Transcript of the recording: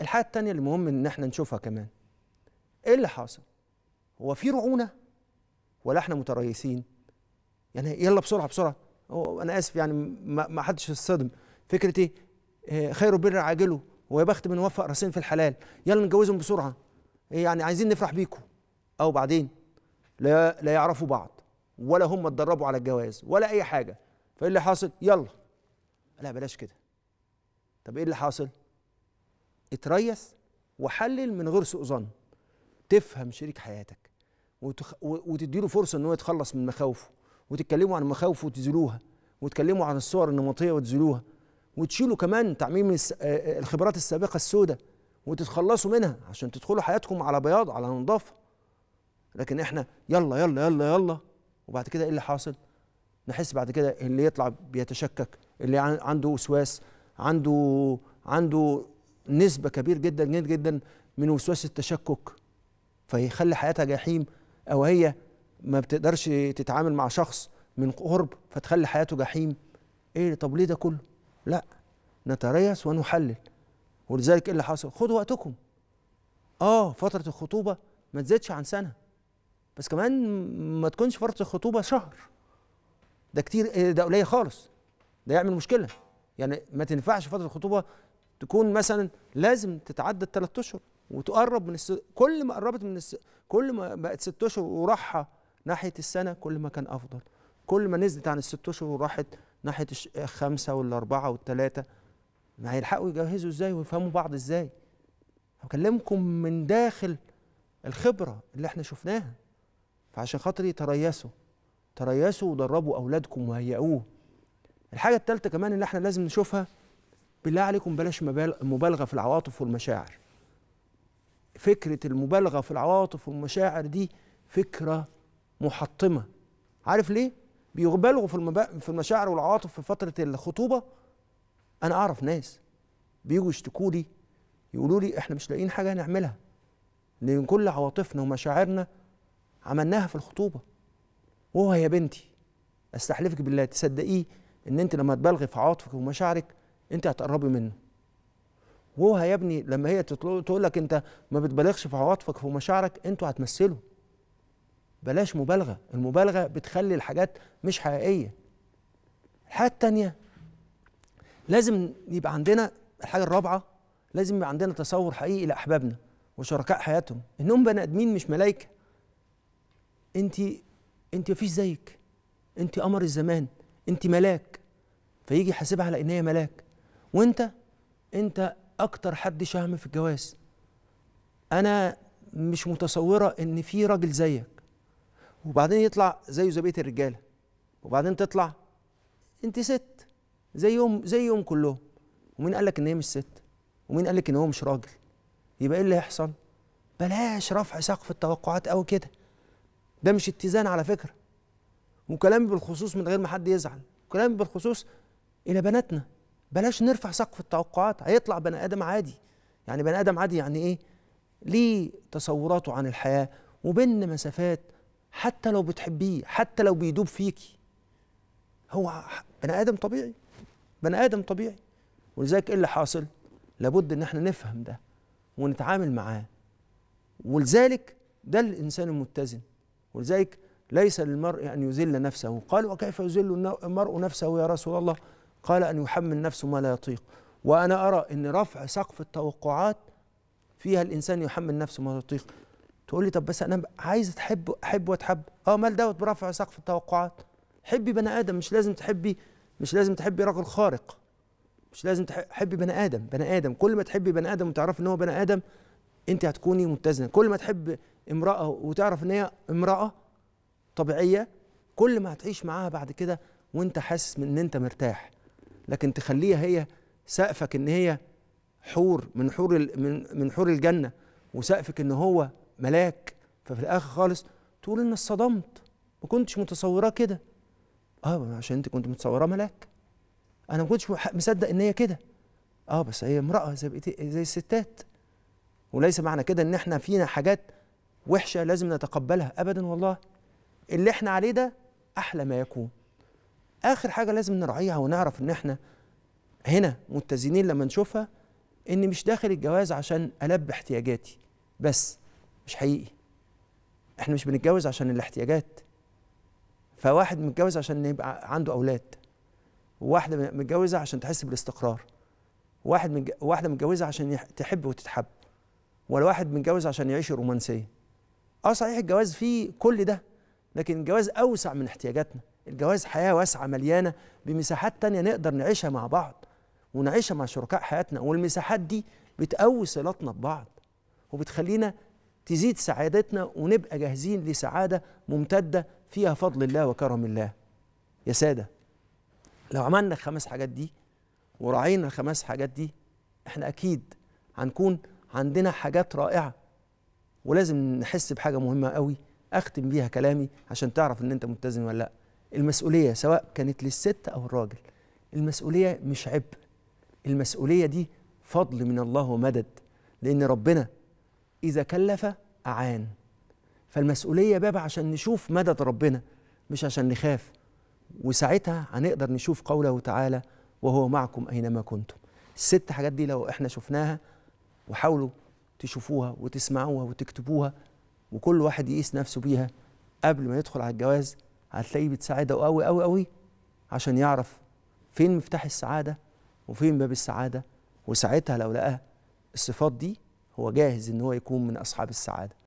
الحاجه الثانيه اللي مهم ان احنا نشوفها كمان ايه اللي حاصل هو في رعونه ولا احنا متريثين يعني يلا بسرعه بسرعه انا اسف يعني ما حدش الصدم فكره ايه آه، خير بر عاجله ويا بخت من وفق راسين في الحلال يلا نتجوزهم بسرعه إيه يعني عايزين نفرح بيكم او بعدين لا لا يعرفوا بعض ولا هم اتدربوا على الجواز ولا اي حاجه فايه اللي حاصل يلا لا بلاش كده طب ايه اللي حاصل اتريث وحلل من غير سوء ظن تفهم شريك حياتك وتخ... وتديله فرصه ان هو يتخلص من مخاوفه وتتكلموا عن مخاوفه وتزيلوها وتكلموا عن الصور النمطيه وتزيلوها وتشيلوا كمان تعميم الس... الخبرات السابقه السوداء وتتخلصوا منها عشان تدخلوا حياتكم على بياض على نظافه لكن احنا يلا يلا يلا يلا وبعد كده ايه اللي حاصل نحس بعد كده اللي يطلع بيتشكك اللي عنده وسواس عنده عنده نسبة كبير جدا جدا جدا من وسواس التشكك فيخلي حياتها جحيم أو هي ما بتقدرش تتعامل مع شخص من قرب فتخلي حياته جحيم إيه طب ليه ده كله؟ لا نتريث ونحلل ولذلك إيه اللي حصل؟ خدوا وقتكم آه فترة الخطوبة ما تزيدش عن سنة بس كمان ما تكونش فترة الخطوبة شهر ده كتير إيه، ده قليل خالص ده يعمل مشكله يعني ما تنفعش فتره الخطوبه تكون مثلا لازم تتعدى الثلاث اشهر وتقرب من الس... كل ما قربت من الس... كل ما بقت ست اشهر وراحها ناحيه السنه كل ما كان افضل كل ما نزلت عن الست اشهر وراحت ناحيه الخمسه والاربعه والثلاثه ما هيلحقوا يجهزوا ازاي ويفهموا بعض ازاي بكلمكم من داخل الخبره اللي احنا شفناها فعشان خاطر يتريسوا تريسوا ودربوا اولادكم وهيئوه الحاجه الثالثه كمان اللي احنا لازم نشوفها بالله عليكم بلاش مبالغه في العواطف والمشاعر فكره المبالغه في العواطف والمشاعر دي فكره محطمه عارف ليه بيبالغوا في في المشاعر والعواطف في فتره الخطوبه انا اعرف ناس بيجوا يشتكوا لي يقولوا لي احنا مش لاقيين حاجه نعملها لان كل عواطفنا ومشاعرنا عملناها في الخطوبه وهو يا بنتي استحلفك بالله تصدقيه ان انت لما تبالغي في عواطفك ومشاعرك انت هتقربي منه وهو يا ابني لما هي تقول لك انت ما بتبالغش في عواطفك في مشاعرك انتوا هتمثلوا بلاش مبالغه المبالغه بتخلي الحاجات مش حقيقيه الحاجه الثانيه لازم يبقى عندنا الحاجه الرابعه لازم يبقى عندنا تصور حقيقي لاحبابنا وشركاء حياتهم انهم بني ادمين مش ملائكه انت انت مفيش زيك انت قمر الزمان انت ملاك فيجي يحاسبها على ان هي ملاك وانت انت اكتر حد شهم في الجواز انا مش متصوره ان في راجل زيك وبعدين يطلع زيه زي بقيه الرجاله وبعدين تطلع انت ست زيهم زيهم كلهم ومين قال لك ان هي مش ست ومين قال لك ان هو مش راجل يبقى ايه اللي هيحصل بلاش رفع سقف التوقعات او كده ده مش اتزان على فكره وكلامي بالخصوص من غير ما حد يزعل كلامي بالخصوص الى بناتنا بلاش نرفع سقف التوقعات هيطلع بني ادم عادي يعني بني ادم عادي يعني ايه ليه تصوراته عن الحياه وبين مسافات حتى لو بتحبيه حتى لو بيدوب فيكي هو بني ادم طبيعي بني ادم طبيعي ولذلك ايه اللي حاصل لابد ان احنا نفهم ده ونتعامل معاه ولذلك ده الانسان المتزن ولذلك ليس للمرء ان يذل نفسه قال وكيف يذل المرء نفسه يا رسول الله قال أن يحمل نفسه ما لا يطيق وأنا أرى أن رفع سقف التوقعات فيها الإنسان يحمل نفسه ما لا يطيق تقول لي طب بس أنا عايز أحب أحب وأتحب أه مال دوت برفع سقف التوقعات حبي بني آدم مش لازم تحبي مش لازم تحبي رجل خارق مش لازم تحبي بني آدم بني آدم كل ما تحبي بني آدم وتعرفي إن هو بني آدم أنت هتكوني متزنة كل ما تحب امرأة وتعرف إن هي امرأة طبيعية كل ما هتعيش معاها بعد كده وانت حاسس ان انت مرتاح لكن تخليها هي سقفك ان هي حور من حور من من حور الجنه وسقفك ان هو ملاك ففي الاخر خالص تقول ان اتصدمت ما كنتش متصوراه كده اه عشان انت كنت متصوراه ملاك انا ما كنتش مصدق ان هي كده اه بس هي امراه زي زي الستات وليس معنى كده ان احنا فينا حاجات وحشه لازم نتقبلها ابدا والله اللي احنا عليه ده احلى ما يكون اخر حاجه لازم نراعيها ونعرف ان احنا هنا متزنين لما نشوفها ان مش داخل الجواز عشان البي احتياجاتي بس مش حقيقي احنا مش بنتجوز عشان الاحتياجات فواحد متجوز عشان يبقى عنده اولاد وواحدة متجوزه عشان تحس بالاستقرار واحد متج... واحده متجوزه عشان تحب وتتحب ولا واحد متجوز عشان يعيش رومانسيه اه صحيح الجواز فيه كل ده لكن الجواز اوسع من احتياجاتنا الجواز حياه واسعه مليانه بمساحات تانية نقدر نعيشها مع بعض ونعيشها مع شركاء حياتنا والمساحات دي بتقوي صلاتنا ببعض وبتخلينا تزيد سعادتنا ونبقى جاهزين لسعاده ممتده فيها فضل الله وكرم الله يا ساده لو عملنا الخمس حاجات دي وراعينا الخمس حاجات دي احنا اكيد هنكون عندنا حاجات رائعه ولازم نحس بحاجه مهمه قوي اختم بيها كلامي عشان تعرف ان انت متزن ولا لا المسؤوليه سواء كانت للست او الراجل المسؤوليه مش عبء المسؤوليه دي فضل من الله ومدد لان ربنا اذا كلف اعان فالمسؤوليه باب عشان نشوف مدد ربنا مش عشان نخاف وساعتها هنقدر نشوف قوله تعالى وهو معكم اينما كنتم الست حاجات دي لو احنا شفناها وحاولوا تشوفوها وتسمعوها وتكتبوها وكل واحد يقيس نفسه بيها قبل ما يدخل على الجواز هتلاقيه بتساعده قوي قوي قوي عشان يعرف فين مفتاح السعاده وفين باب السعاده وساعتها لو لقى الصفات دي هو جاهز ان هو يكون من اصحاب السعاده